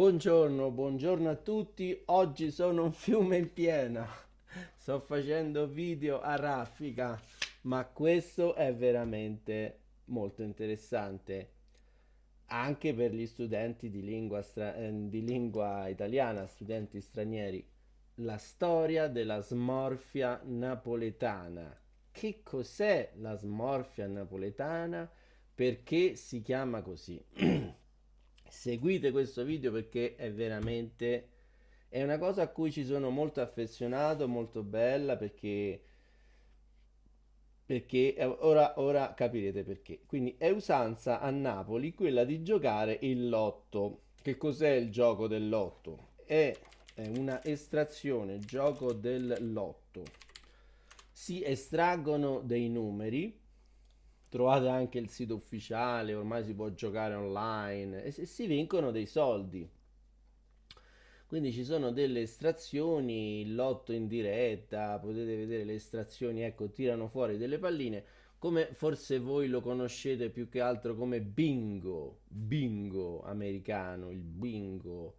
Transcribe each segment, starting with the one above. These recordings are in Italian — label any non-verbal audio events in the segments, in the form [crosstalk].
Buongiorno, buongiorno a tutti. Oggi sono un fiume in piena. Sto facendo video a raffica, ma questo è veramente molto interessante anche per gli studenti di lingua, stra- eh, di lingua italiana, studenti stranieri. La storia della smorfia napoletana. Che cos'è la smorfia napoletana? Perché si chiama così? [clears throat] seguite questo video perché è veramente è una cosa a cui ci sono molto affezionato, molto bella perché perché eh, ora, ora capirete perché. Quindi è usanza a Napoli quella di giocare il lotto. Che cos'è il gioco del lotto? È, è una estrazione, gioco del lotto. Si estraggono dei numeri trovate anche il sito ufficiale, ormai si può giocare online e, si vincono dei soldi. Quindi ci sono delle estrazioni, il lotto in diretta, potete vedere le estrazioni, ecco, tirano fuori delle palline, come forse voi lo conoscete più che altro come bingo, bingo americano, il bingo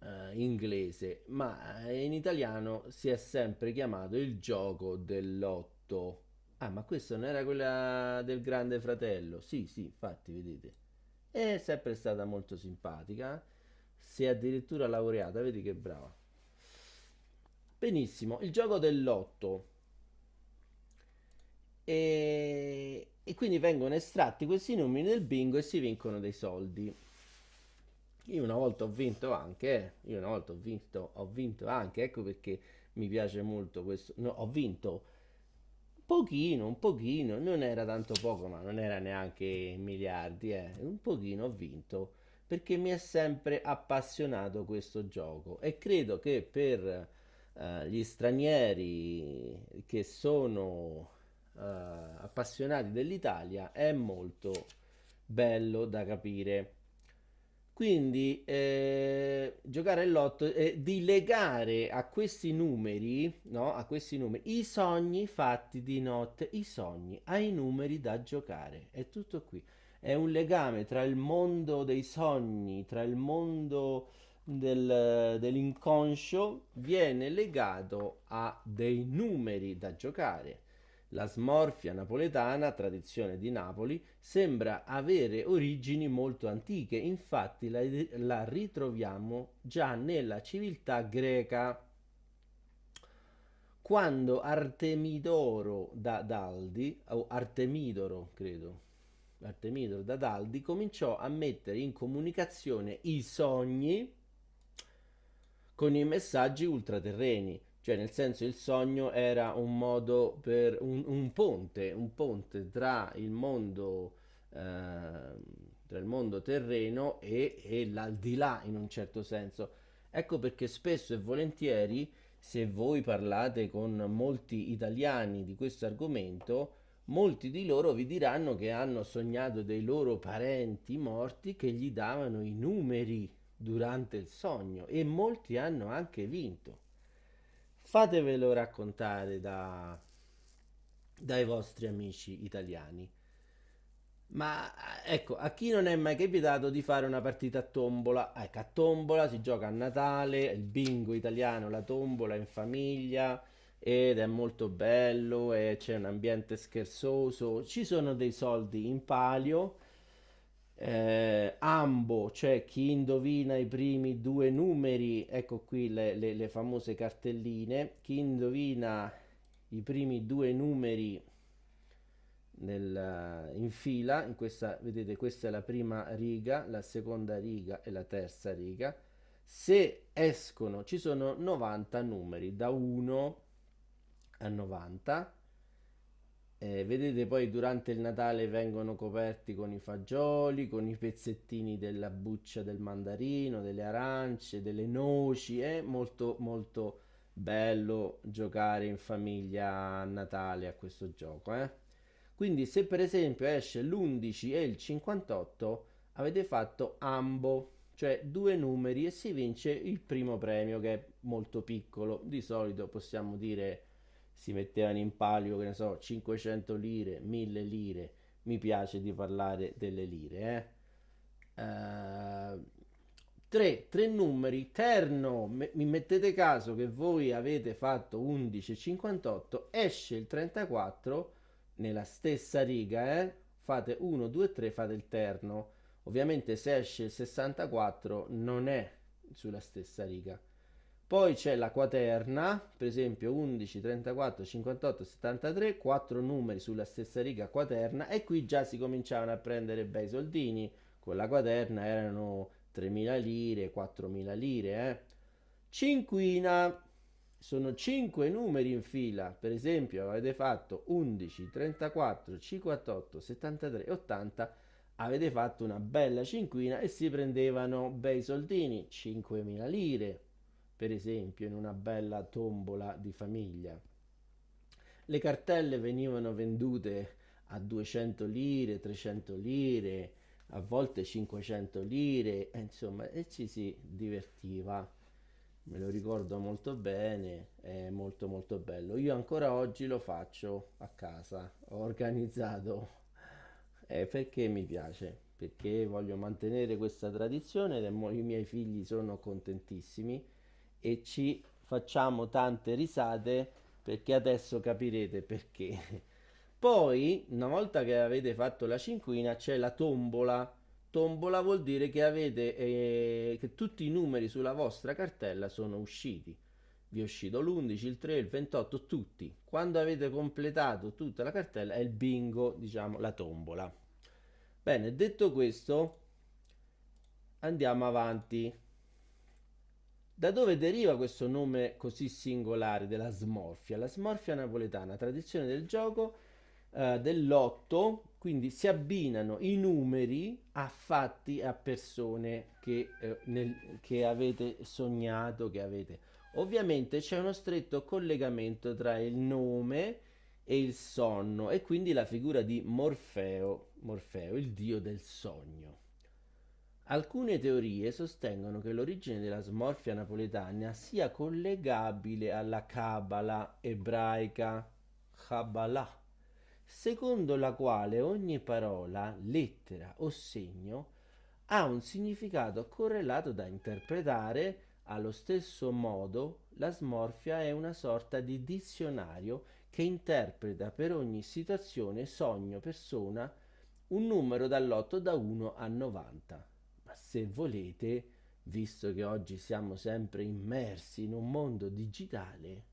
eh, inglese, ma eh, in italiano si è sempre chiamato il gioco del lotto Ah, ma questa non era quella del grande fratello? Sì, sì, infatti, vedete. È sempre stata molto simpatica. Si è addirittura laureata, vedi che brava. Benissimo, il gioco dell'otto. E... e, quindi vengono estratti questi numeri del bingo e si vincono dei soldi. Io una volta ho vinto anche, eh, io una volta ho vinto, ho vinto anche, ecco perché mi piace molto questo, no, ho vinto pochino, un pochino, non era tanto poco, ma non era neanche miliardi, eh. un pochino ho vinto perché mi è sempre appassionato questo gioco e credo che per uh, gli stranieri che sono uh, appassionati dell'Italia è molto bello da capire. Quindi eh, giocare al lotto, eh, di legare a questi numeri, no? A questi numeri, i sogni fatti di notte, i sogni ai numeri da giocare. È tutto qui. È un legame tra il mondo dei sogni, tra il mondo del, dell'inconscio, viene legato a dei numeri da giocare. La smorfia napoletana, tradizione di Napoli, sembra avere origini molto antiche, infatti la, la ritroviamo già nella civiltà greca. Quando Artemidoro da Daldi, o Artemidoro credo, Artemidoro da Daldi cominciò a mettere in comunicazione i sogni con i messaggi ultraterreni, cioè, nel senso, il sogno era un modo per un, un ponte, un ponte tra il mondo, eh, tra il mondo terreno e, e l'aldilà in un certo senso. Ecco perché spesso e volentieri, se voi parlate con molti italiani di questo argomento, molti di loro vi diranno che hanno sognato dei loro parenti morti che gli davano i numeri durante il sogno e molti hanno anche vinto fatevelo raccontare da, dai vostri amici italiani. Ma ecco, a chi non è mai capitato di fare una partita a tombola? Ecco, a tombola si gioca a Natale, il bingo italiano, la tombola in famiglia ed è molto bello e c'è un ambiente scherzoso, ci sono dei soldi in palio eh, ambo, cioè chi indovina i primi due numeri, ecco qui le, le, le famose cartelline, chi indovina i primi due numeri nel, in fila, in questa, vedete questa è la prima riga, la seconda riga e la terza riga, se escono ci sono 90 numeri da 1 a 90 eh, vedete poi durante il Natale vengono coperti con i fagioli, con i pezzettini della buccia del mandarino, delle arance, delle noci, è molto molto bello giocare in famiglia a Natale a questo gioco. Eh? Quindi se per esempio esce l'11 e il 58 avete fatto ambo, cioè due numeri e si vince il primo premio che è molto piccolo, di solito possiamo dire si mettevano in palio, che ne so, 500 lire, 1000 lire, mi piace di parlare delle lire, eh? uh, tre, tre numeri, terno, me, mi mettete caso che voi avete fatto 11,58, esce il 34 nella stessa riga, eh? fate 1, 2, 3, fate il terno, ovviamente se esce il 64 non è sulla stessa riga poi c'è la quaterna, per esempio 11, 34, 58, 73, 4 numeri sulla stessa riga quaterna e qui già si cominciavano a prendere bei soldini. Con la quaterna erano 3.000 lire, 4.000 lire. Eh. Cinquina, sono 5 numeri in fila, per esempio avete fatto 11, 34, 58, 73 80, avete fatto una bella cinquina e si prendevano bei soldini, 5.000 lire, per esempio in una bella tombola di famiglia. Le cartelle venivano vendute a 200 lire, 300 lire, a volte 500 lire, e insomma, e ci si divertiva. Me lo ricordo molto bene, è molto molto bello. Io ancora oggi lo faccio a casa, ho organizzato eh, perché mi piace, perché voglio mantenere questa tradizione e i miei figli sono contentissimi e ci facciamo tante risate perché adesso capirete perché. [laughs] Poi, una volta che avete fatto la cinquina, c'è la tombola. Tombola vuol dire che, avete, eh, che tutti i numeri sulla vostra cartella sono usciti. Vi è uscito l'11, il 3, il 28, tutti. Quando avete completato tutta la cartella è il bingo, diciamo, la tombola. Bene, detto questo, andiamo avanti. Da dove deriva questo nome così singolare della smorfia? La smorfia napoletana, tradizione del gioco eh, dell'otto, quindi si abbinano i numeri a fatti, a persone che, eh, nel, che avete sognato, che avete... Ovviamente c'è uno stretto collegamento tra il nome e il sonno e quindi la figura di Morfeo, Morfeo, il dio del sogno. Alcune teorie sostengono che l'origine della smorfia napoletana sia collegabile alla Kabbalah ebraica Kabbalah, secondo la quale ogni parola, lettera o segno ha un significato correlato da interpretare allo stesso modo la smorfia è una sorta di dizionario che interpreta per ogni situazione, sogno, persona un numero dall'8 da 1 a 90 se volete, visto che oggi siamo sempre immersi in un mondo digitale,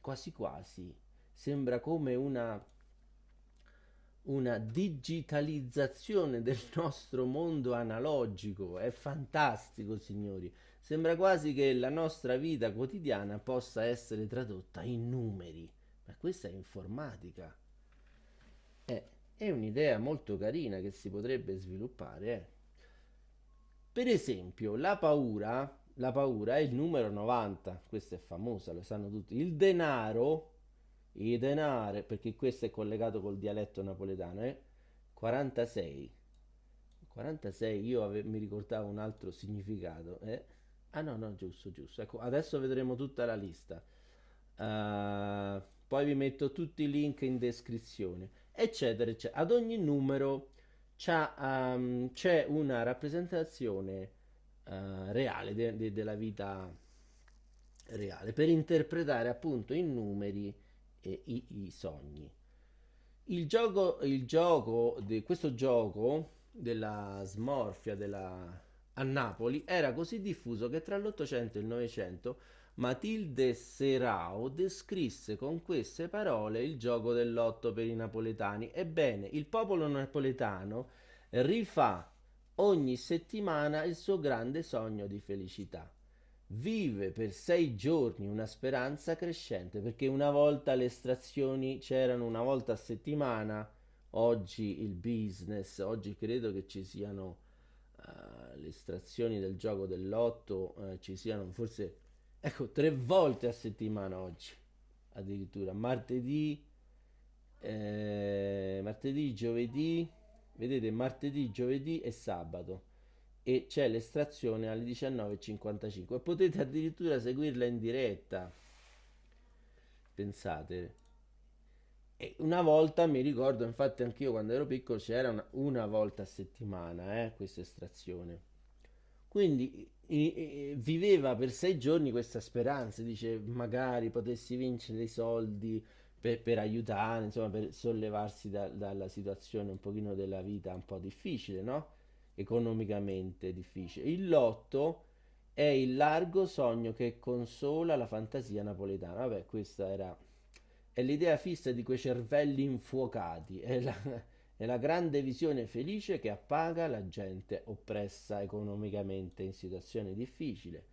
quasi quasi sembra come una, una digitalizzazione del [laughs] nostro mondo analogico. È fantastico, signori. Sembra quasi che la nostra vita quotidiana possa essere tradotta in numeri. Ma questa è informatica. Eh, è un'idea molto carina che si potrebbe sviluppare, eh. Per esempio, la paura, la paura è il numero 90, questa è famosa, lo sanno tutti. Il denaro, il denaro, perché questo è collegato col dialetto napoletano, è 46. 46 io ave- mi ricordavo un altro significato. Eh? Ah no, no, giusto, giusto. Ecco, adesso vedremo tutta la lista. Uh, poi vi metto tutti i link in descrizione, eccetera, eccetera. Ad ogni numero Ehm, c'è um, una rappresentazione uh, reale de- de- della vita reale per interpretare appunto i numeri e i, i sogni. Il gioco, il gioco de- questo gioco della smorfia della, a Napoli era così diffuso che tra l'Ottocento e il Novecento Matilde Serao descrisse con queste parole il gioco dell'otto per i napoletani. Ebbene, il popolo napoletano rifà ogni settimana il suo grande sogno di felicità. Vive per sei giorni una speranza crescente perché una volta le estrazioni c'erano una volta a settimana, oggi il business, oggi credo che ci siano uh, le estrazioni del gioco dell'otto, uh, eh, ci siano forse Ecco, tre volte a settimana oggi, addirittura. Martedì, eh, martedì, giovedì, vedete, martedì, giovedì e sabato. E c'è l'estrazione alle 19.55. Potete addirittura seguirla in diretta. Pensate. E una volta mi ricordo, infatti anch'io quando ero piccolo c'era una, una volta a settimana eh, questa estrazione. Quindi viveva per sei giorni questa speranza, dice magari potessi vincere i soldi per, per aiutare, insomma per sollevarsi da, dalla situazione un pochino della vita un po' difficile, no? Economicamente difficile. Il lotto è il largo sogno che consola la fantasia napoletana. Vabbè, questa era... è l'idea fissa di quei cervelli infuocati, è la è la grande visione felice che appaga la gente oppressa economicamente in situazione difficile.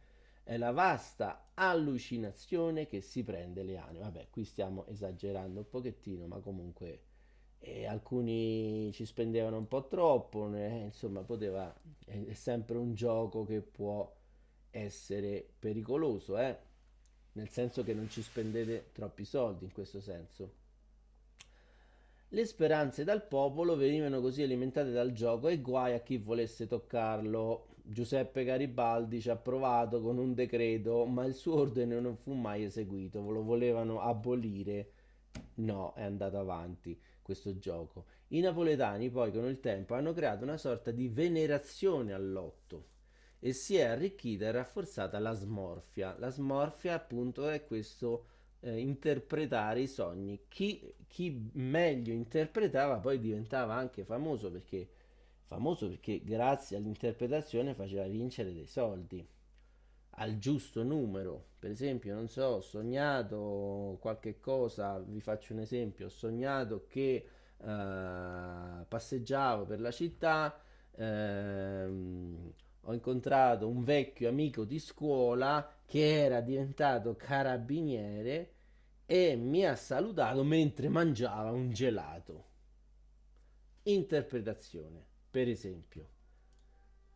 È la vasta allucinazione che si prende le anime. Vabbè, qui stiamo esagerando un pochettino, ma comunque eh, alcuni ci spendevano un po' troppo, né? insomma, poteva, è, è, sempre un gioco che può essere pericoloso, eh? nel senso che non ci spendete troppi soldi in questo senso. Le speranze dal popolo venivano così alimentate dal gioco e guai a chi volesse toccarlo. Giuseppe Garibaldi ci ha provato con un decreto, ma il suo ordine non fu mai eseguito, lo volevano abolire. No, è andato avanti questo gioco. I napoletani poi con il tempo hanno creato una sorta di venerazione all'otto e si è arricchita e rafforzata la smorfia. La smorfia appunto è questo eh, interpretare i sogni. Chi, chi, meglio interpretava poi diventava anche famoso perché, famoso perché grazie all'interpretazione faceva vincere dei soldi al giusto numero. Per esempio, non so, ho sognato qualche cosa, vi faccio un esempio, ho sognato che eh, passeggiavo per la città, ehm, ho incontrato un vecchio amico di scuola che era diventato carabiniere e mi ha salutato mentre mangiava un gelato. Interpretazione, per esempio.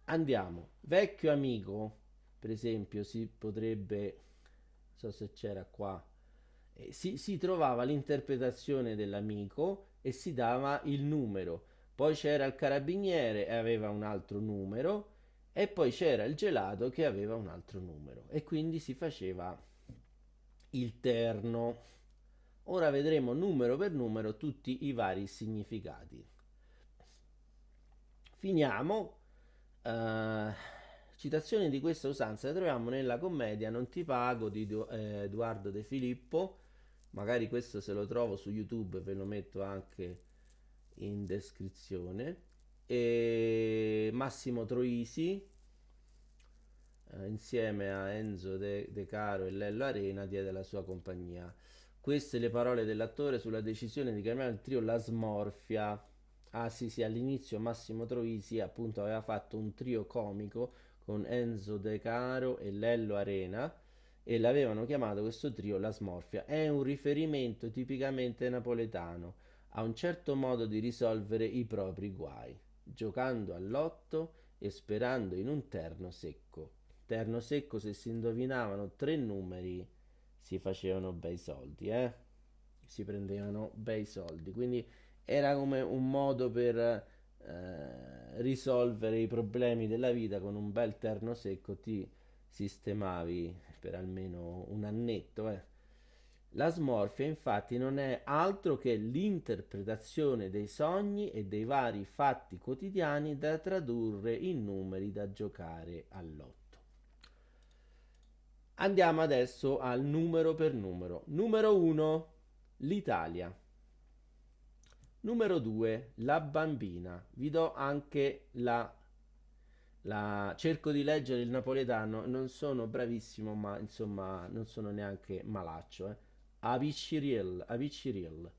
Andiamo, vecchio amico, per esempio, si potrebbe, so se c'era qua, eh, si, si trovava l'interpretazione dell'amico e si dava il numero. Poi c'era il carabiniere e aveva un altro numero e poi c'era il gelato che aveva un altro numero e quindi si faceva il terno. Ora vedremo numero per numero tutti i vari significati. Finiamo. Uh, citazioni di questa usanza le troviamo nella commedia Non ti pago di eh, Edoardo De Filippo. Magari questo se lo trovo su YouTube ve lo metto anche in descrizione e Massimo Troisi eh, insieme a Enzo De, De Caro e Lello Arena diede la sua compagnia. Queste le parole dell'attore sulla decisione di chiamare il trio La Smorfia. Ah sì sì, all'inizio Massimo Troisi appunto aveva fatto un trio comico con Enzo De Caro e Lello Arena e l'avevano chiamato questo trio La Smorfia. È un riferimento tipicamente napoletano a un certo modo di risolvere i propri guai giocando all'otto e sperando in un terno secco. Terno secco se si indovinavano tre numeri si facevano bei soldi, eh? Si prendevano bei soldi, quindi era come un modo per eh, risolvere i problemi della vita con un bel terno secco ti sistemavi per almeno un annetto, eh? La smorfia infatti non è altro che l'interpretazione dei sogni e dei vari fatti quotidiani da tradurre in numeri da giocare all'otto. Andiamo adesso al numero per numero. Numero 1, l'Italia. Numero 2, la bambina. Vi do anche la, la... Cerco di leggere il napoletano, non sono bravissimo, ma insomma non sono neanche malaccio. Eh. Aviciriel, Aviciriel.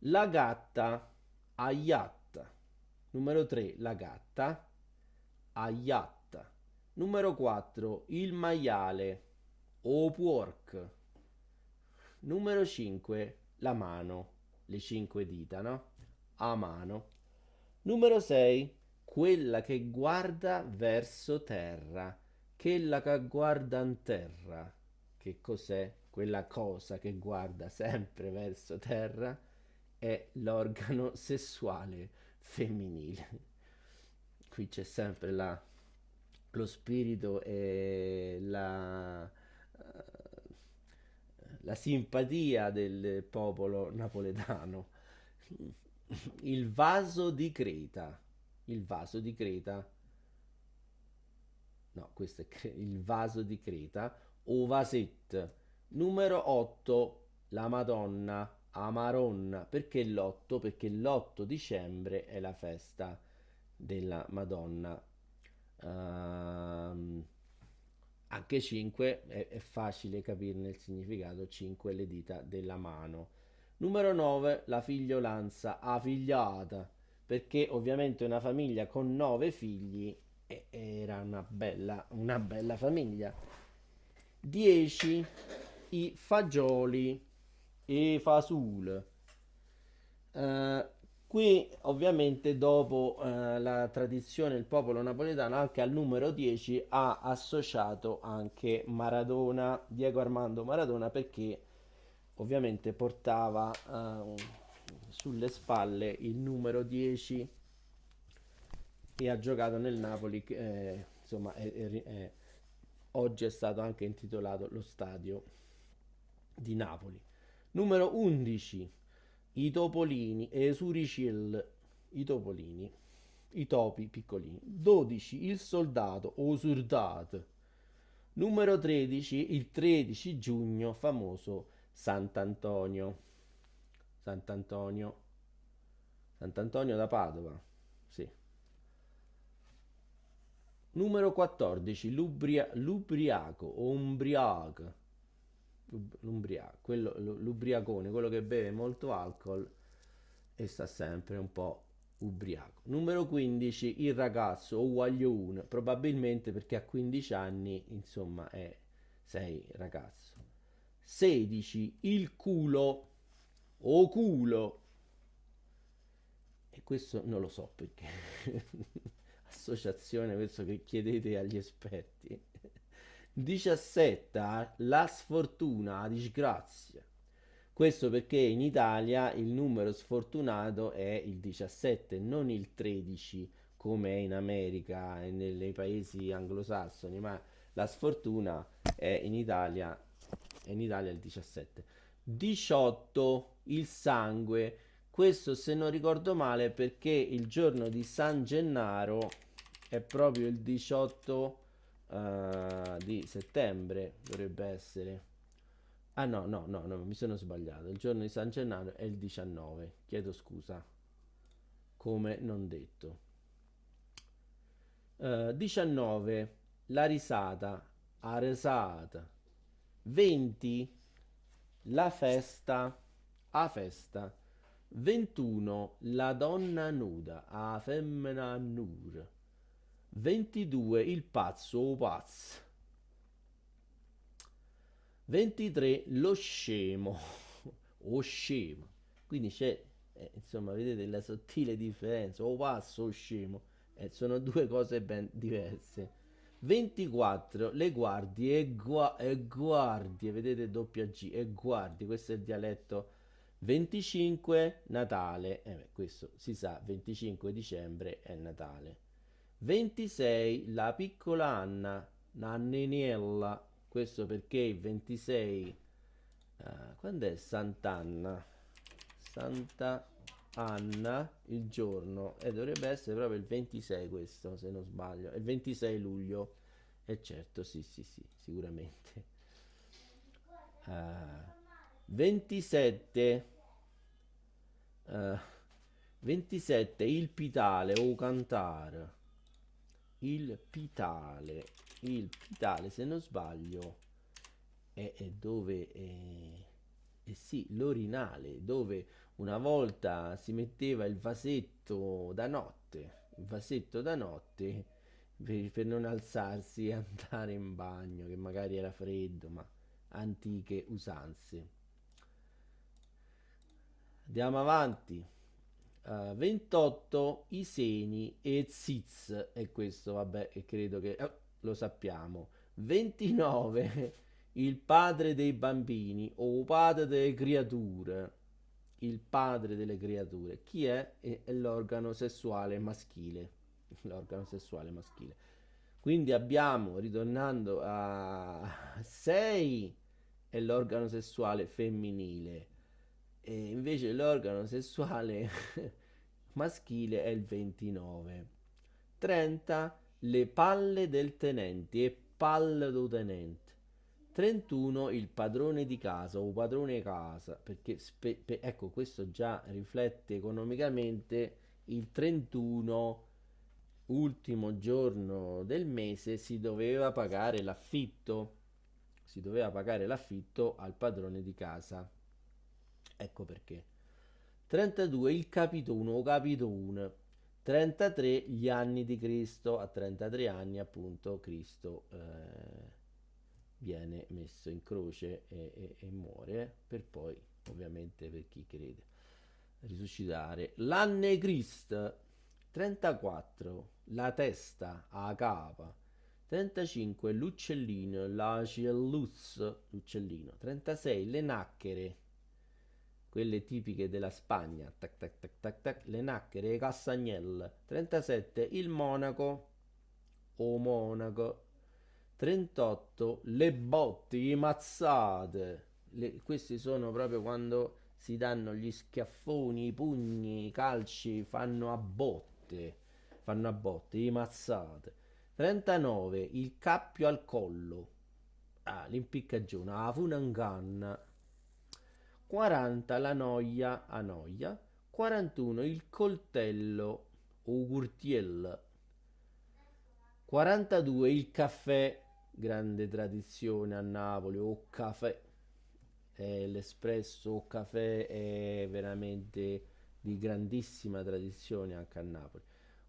La gatta, Ayat. Numero 3, la gatta, Ayat. Numero 4, il maiale, Opuork. Numero 5, la mano, le cinque dita, no? A mano. Numero 6, quella che guarda verso terra, quella che guarda in terra. Che cos'è? quella cosa che guarda sempre verso terra è l'organo [laughs] sessuale femminile. Qui c'è sempre la, lo spirito e la, eh, la simpatia del popolo napoletano. Il vaso di Creta. Il vaso di Creta. No, questo è il vaso di Creta. O vaset Numero 8, la Madonna, Amaronna. Perché l'8? Perché l'8 dicembre è la festa della Madonna. Uh, anche 5 è, è, facile capirne il significato, 5 le dita della mano. Numero 9, la figliolanza, afigliata, perché ovviamente una famiglia con 9 figli era una bella, una bella famiglia. 10 i fagioli, e fasul. Uh, qui ovviamente dopo uh, la tradizione il popolo napoletano anche al numero 10 ha associato anche Maradona, Diego Armando Maradona perché ovviamente portava uh, sulle spalle il numero 10 e ha giocato nel Napoli, eh, insomma è, è, è, oggi è stato anche intitolato lo stadio di Napoli. Numero 11, i topolini, Esuricil, i topolini, i topi piccolini. 12, il soldato, o Numero 13, il 13 giugno, famoso Sant'Antonio. Sant'Antonio. Sant'Antonio da Padova, sì. Numero 14, l'ubria, l'ubriaco ombriaco l'umbria, quello, l'ubriacone, quello che beve molto alcol e sta sempre un po' ubriaco. Numero 15, il ragazzo uguaglione, probabilmente perché a 15 anni, insomma, è, sei ragazzo. 16, il culo o culo. E questo non lo so perché [laughs] associazione, questo che chiedete agli esperti. 17 la sfortuna, la disgrazia. Questo perché in Italia il numero sfortunato è il 17, non il 13 come è in America e nei paesi anglosassoni, ma la sfortuna è in Italia, è in Italia il 17. 18 il sangue. Questo se non ricordo male perché il giorno di San Gennaro è proprio il 18 uh, di settembre dovrebbe essere. Ah no, no, no, no, mi sono sbagliato. Il giorno di San Gennaro è il 19. Chiedo scusa. Come non detto. Uh, eh, 19. La risata. A risata. 20. La festa. A festa. 21. La donna nuda. A femmina nuda 22 il pazzo o pazzo 23 lo scemo [laughs] o scemo quindi c'è eh, insomma vedete la sottile differenza o pazzo o scemo eh, sono due cose ben diverse 24 le guardie e, gua e guardie vedete doppia g e guardie questo è il dialetto 25 natale eh beh, questo si sa 25 dicembre è natale 26 la piccola Anna, Nanninella, questo perché il 26, uh, eh, quando è Sant'Anna? Santa Anna il giorno e dovrebbe essere proprio il 26 questo se non sbaglio, il 26 luglio e certo sì sì sì sicuramente. Uh, 27 uh, 27 il pitale o cantare il pitale il pitale se non sbaglio è, è dove è, è eh sì l'orinale dove una volta si metteva il vasetto da notte il vasetto da notte per, per non alzarsi e [laughs] andare in bagno che magari era freddo ma antiche usanze andiamo avanti 28 eh, i seni e ziz e questo vabbè credo che eh, lo sappiamo 29 [laughs] il padre dei bambini o padre delle creature il padre delle creature chi è? è, è l'organo sessuale maschile [laughs] l'organo sessuale maschile quindi abbiamo ritornando a 6 [laughs] è l'organo sessuale femminile e invece l'organo sessuale [laughs] maschile è il 29. 30 le palle del tenente e palle do tenente 31 il padrone di casa o padrone casa, perché spe- pe- ecco questo già riflette economicamente il 31 ultimo giorno del mese si doveva pagare l'affitto, si doveva pagare l'affitto al padrone di casa. Ecco perché. 32 il capito 1 o capito 1. 33 gli anni di Cristo, a 33 anni appunto Cristo eh, viene messo in croce e, e, e muore, per poi ovviamente per chi crede risuscitare. L'anne Christ, 34 la testa, a capa. 35 l'uccellino, la celluz, l'uccellino. 36 le nacchere, quelle tipiche della Spagna, tac, tac, tac, tac, tac, le nacchere, i cassagnel, 37 il monaco o monaco, 38 le botti, i mazzate, le, questi sono proprio quando si danno gli schiaffoni, i pugni, i calci, fanno a botte, fanno a botte, i mazzate, 39 il cappio al collo, ah, l'impiccagione, la funanganna, 40 la noia a noia, 41 il coltello o gurtiel, 42 il caffè, grande tradizione a Napoli, o caffè, eh, l'espresso o caffè è veramente di grandissima tradizione anche a Napoli.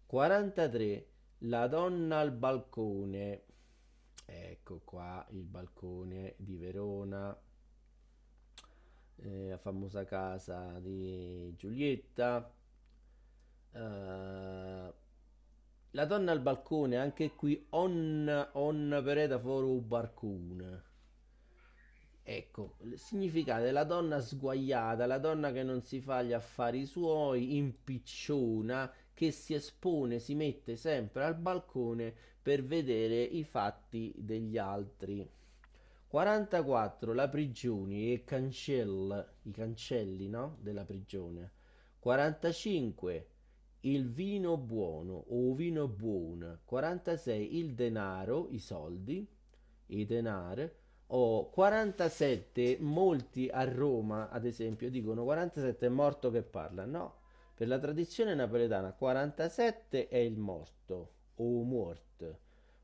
43 la donna al balcone, ecco qua il balcone di Verona, eh, la famosa casa di Giulietta. Uh, la donna al balcone, anche qui on, on pereta foro barcone. Ecco, significate la donna sguaiata, la donna che non si fa gli affari suoi, impicciona, che si espone, si mette sempre al balcone per vedere i fatti degli altri. 44 la prigioni e cancella i cancelli no? della prigione 45 il vino buono o vino buono 46 il denaro i soldi i denari o 47 molti a Roma ad esempio dicono 47 è morto che parla no per la tradizione napoletana 47 è il morto o muort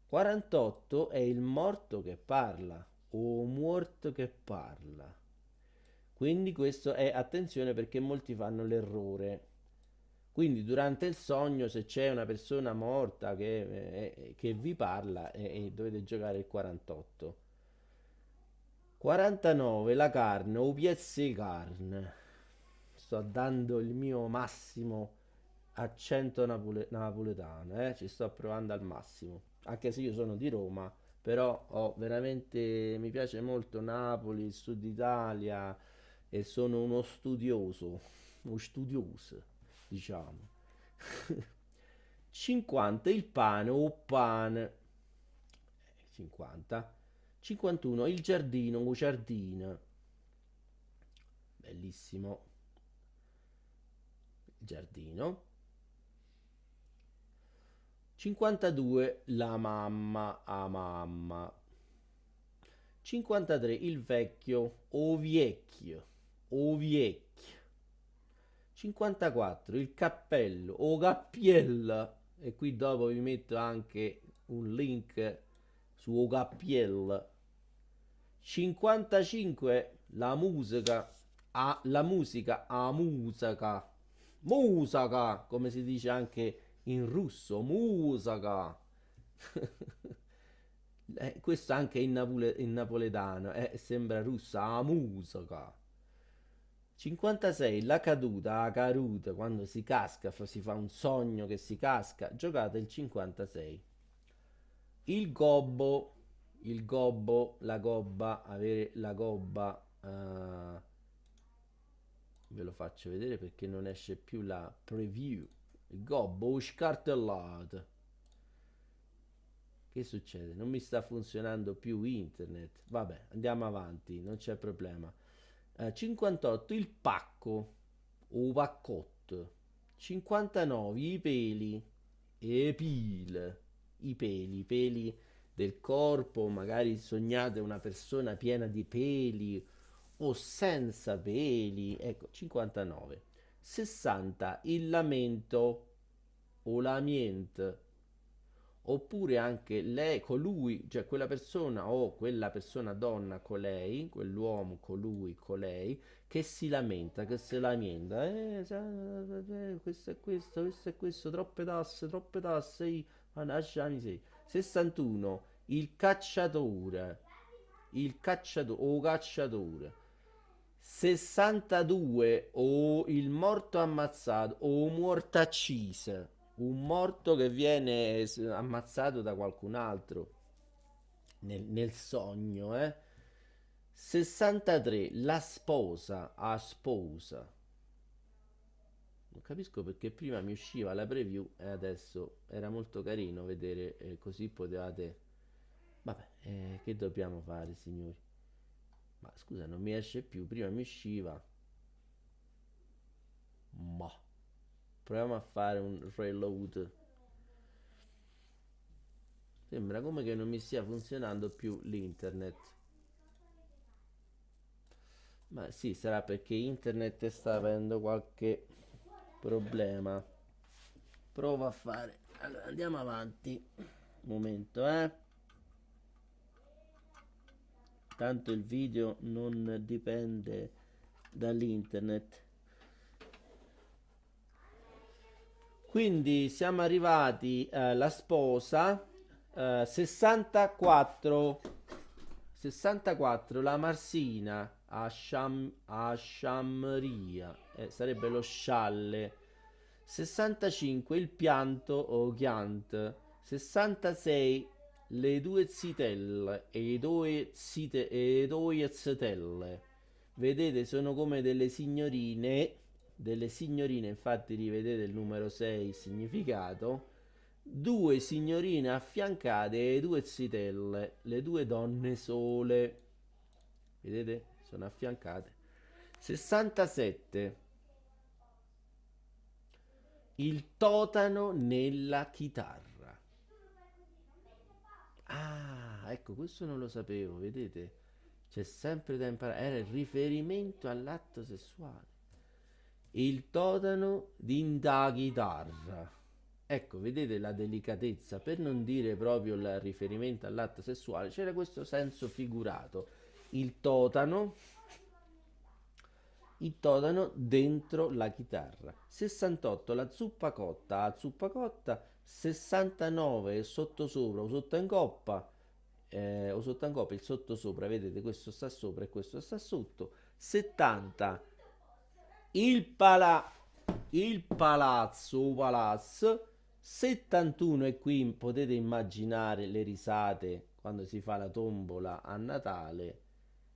48 è il morto che parla o un morto che parla. Quindi questo è attenzione perché molti fanno l'errore. Quindi durante il sogno se c'è una persona morta che, eh, eh che vi parla eh, eh dovete giocare il 48. 49 la carne, OPS carne. Sto dando il mio massimo accento napole- napoletano, eh, ci sto provando al massimo. Anche se io sono di Roma, però ho veramente mi piace molto Napoli, il Sud Italia e sono uno studioso, uno studioso, diciamo. 50 [laughs] il pane o pane. 50. 51 il giardino o giardino. Bellissimo. Il giardino. 52 la mamma a mamma. 53 il vecchio o vecchio o vecchio. 54 il cappello o cappiella e qui dopo vi metto anche un link su o cappiella. 55 la musica a la musica a musica musica come si dice anche in russo, musaga. [laughs] eh, questo anche in, napole- in napoletano, eh, sembra russa, ah, musaga. 56, la caduta, a caruta, quando si casca, si fa un sogno che si casca, giocate il 56. Il gobbo, il gobbo, la gobba, avere la gobba, uh, ve lo faccio vedere perché non esce più la preview. Gobbo scartellato. Che succede? Non mi sta funzionando più internet. Vabbè, andiamo avanti, non c'è problema. Eh, 58 il pacco o paccotto. 59 i peli e pil. I peli, i peli del corpo, magari sognate una persona piena di peli o senza peli. Ecco, 59. 60. Il lamento o lamient oppure anche lei, colui, cioè quella persona o quella persona donna, colei, quell'uomo, colui, colei, che si lamenta, che si lamenta, eh, questo è questo, questo è questo, troppe tasse, troppe tasse, managgiami sei. 61, il cacciatore, il cacciatore, o cacciatore, 62 o oh, il morto ammazzato o oh, morto acciso un morto che viene ammazzato da qualcun altro nel, nel sogno eh? 63 la sposa a sposa non capisco perché prima mi usciva la preview e adesso era molto carino vedere eh, così potevate vabbè eh, che dobbiamo fare signori ma scusa, non mi esce più, prima mi usciva. Ma. Proviamo a fare un reload. Sembra come che non mi stia funzionando più l'internet. Ma sì, sarà perché internet sta avendo qualche problema. provo a fare. Allora, andiamo avanti. Un momento, eh tanto il video non dipende dall'internet quindi siamo arrivati alla eh, sposa eh, 64 64 la marsina a, Sham, a Shamria eh, sarebbe lo scialle 65 il pianto o chiant 66 le due zitelle e i due zite e due zetelle. Vedete, sono come delle signorine, delle signorine, infatti rivedete il numero 6 significato. Due signorine affiancate e due zitelle, le due donne sole. Vedete? Sono affiancate. 67. Il totano nella chitarra. Ah, ecco, questo non lo sapevo, vedete? C'è sempre da imparare. Era il riferimento all'atto sessuale. Il totano d'inda chitarra. Ecco, vedete la delicatezza, per non dire proprio il riferimento all'atto sessuale, c'era questo senso figurato. Il totano, il totano dentro la chitarra. 68, la zuppa cotta. A ah, zuppa cotta 69 sottosopra o sotto in coppa eh, o sotto in coppa il sottosopra vedete questo sta sopra e questo sta sotto 70 il pala il palazzo o palazzo 71 e qui potete immaginare le risate quando si fa la tombola a Natale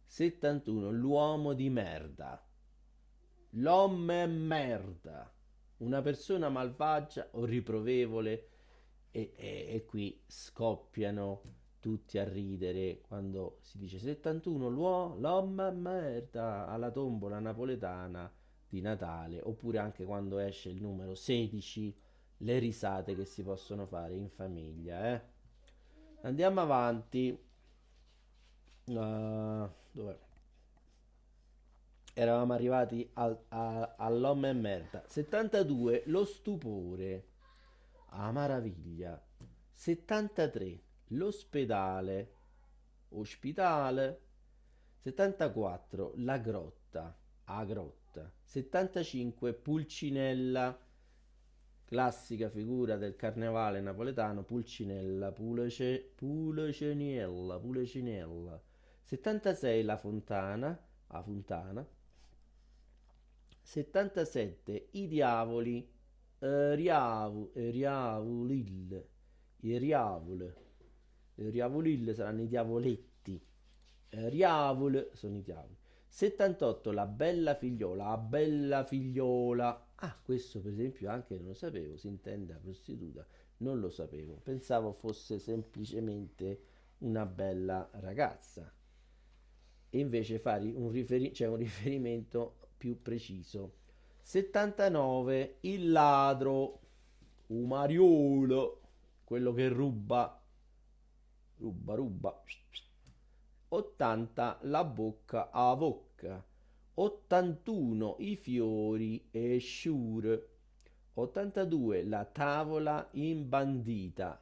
71 l'uomo di merda l'omme merda una persona malvagia o riprovevole e, e, e qui scoppiano tutti a ridere quando si dice 71 l'uomo, l'omma merda alla tombola napoletana di Natale oppure anche quando esce il numero 16 le risate che si possono fare in famiglia eh? andiamo avanti uh, dov'è? eravamo arrivati al, a, all'Omme e Merda. 72, lo stupore, a maraviglia. 73, l'ospedale, ospitale. 74, la grotta, a grotta. 75, Pulcinella, classica figura del carnevale napoletano, Pulcinella, Pulece, Pulecinella, Pulecinella. 76, la fontana, a fontana. 77 i diavoli eh, riavu, eh, riavulil i riavul eh, riavulil saranno i diavoletti eh, riavul sono i diavoli 78 la bella figliola la bella figliola ah questo per esempio anche non lo sapevo si intende la prostituta non lo sapevo pensavo fosse semplicemente una bella ragazza e invece fare un, riferi- cioè un riferimento più preciso. 79. Il ladro. Umariolo. Quello che ruba. Ruba, ruba. 80. La bocca a bocca. 81. I fiori e sure. 82. La tavola imbandita.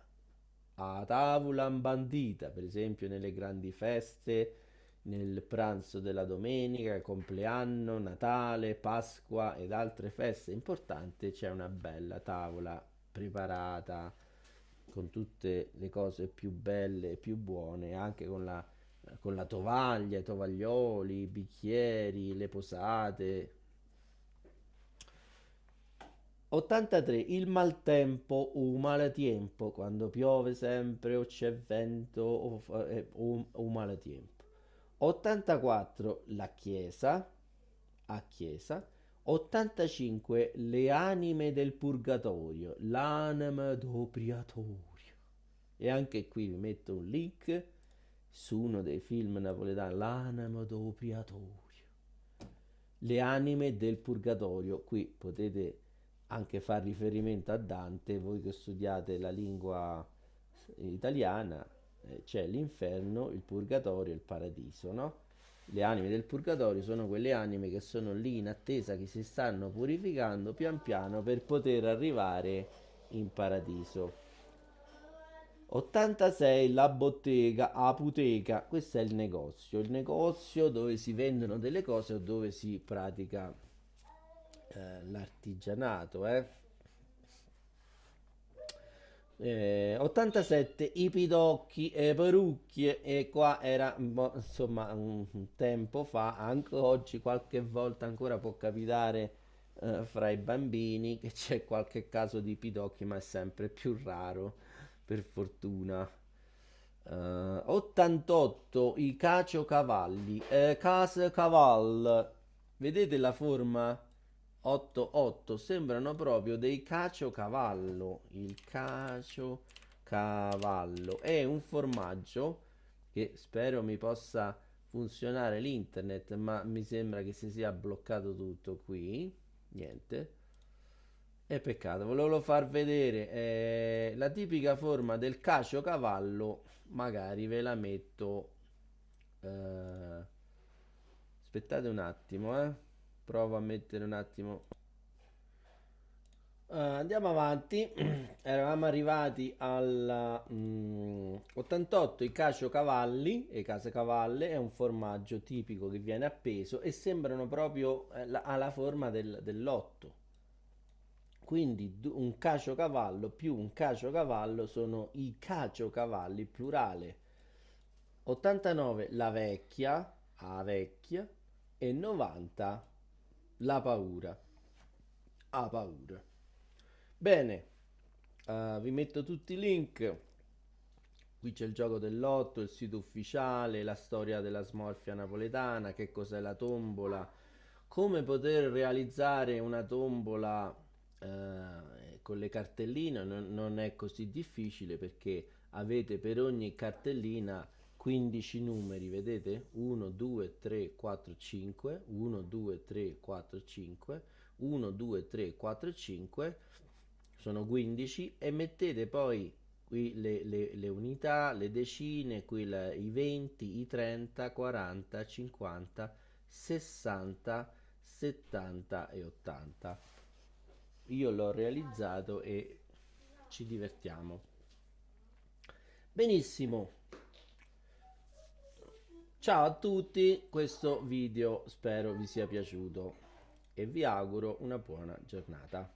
A tavola imbandita, per esempio nelle grandi feste nel pranzo della domenica, compleanno, Natale, Pasqua ed altre feste importanti c'è una bella tavola preparata con tutte le cose più belle e più buone, anche con la, con la tovaglia, i tovaglioli, i bicchieri, le posate. 83. Il maltempo o malatiempo, quando piove sempre o c'è vento o, eh, o, o malatiempo. 84 la Chiesa, a Chiesa, 85 le anime del purgatorio, l'anima d'opriatorio. E anche qui vi metto un link su uno dei film napoletani, l'anima d'opriatorio. Le anime del purgatorio, qui potete anche far riferimento a Dante, voi che studiate la lingua italiana, eh, c'è l'inferno, il purgatorio e il paradiso, no? Le anime del purgatorio sono quelle anime che sono lì in attesa, che si stanno purificando pian piano per poter arrivare in paradiso. 86 la bottega, apoteca, questo è il negozio, il negozio dove si vendono delle cose o dove si pratica eh, l'artigianato, eh? Eh, 87 i pidocchi e eh, perucchie e qua era insomma un tempo fa anche oggi qualche volta ancora può capitare eh, fra i bambini che c'è qualche caso di pidocchi ma è sempre più raro per fortuna eh, 88 i caciocavalli eh, cas caval vedete la forma 88 sembrano proprio dei caciocavallo. Il caciocavallo è un formaggio che spero mi possa funzionare l'internet, ma mi sembra che si sia bloccato tutto qui. Niente. È peccato, volevo far vedere eh, la tipica forma del caciocavallo, magari ve la metto. Eh. aspettate un attimo, eh provo a mettere un attimo uh, andiamo avanti [clears throat] eravamo arrivati al mm, 88 i cacio cavalli e casa cavalle è un formaggio tipico che viene appeso e sembrano proprio eh, la, alla forma del, dell'otto quindi un cacio cavallo più un cacio cavallo sono i cacio cavalli plurale 89 la vecchia a vecchia e 90 la paura. Ha paura. Bene, uh, vi metto tutti i link. Qui c'è il gioco dell'otto, il sito ufficiale, la storia della smorfia napoletana, che cos'è la tombola, come poter realizzare una tombola eh, con le cartelline. Non, non è così difficile perché avete per ogni cartellina 15 numeri, vedete? 1, 2, 3, 4, 5, 1, 2, 3, 4, 5, 1, 2, 3, 4, 5, sono 15 e mettete poi qui le, le, le unità, le decine, qui la, i 20, i 30, 40, 50, 60, 70 e 80. Io l'ho realizzato e ci divertiamo. Benissimo Ciao a tutti, questo video spero vi sia piaciuto e vi auguro una buona giornata.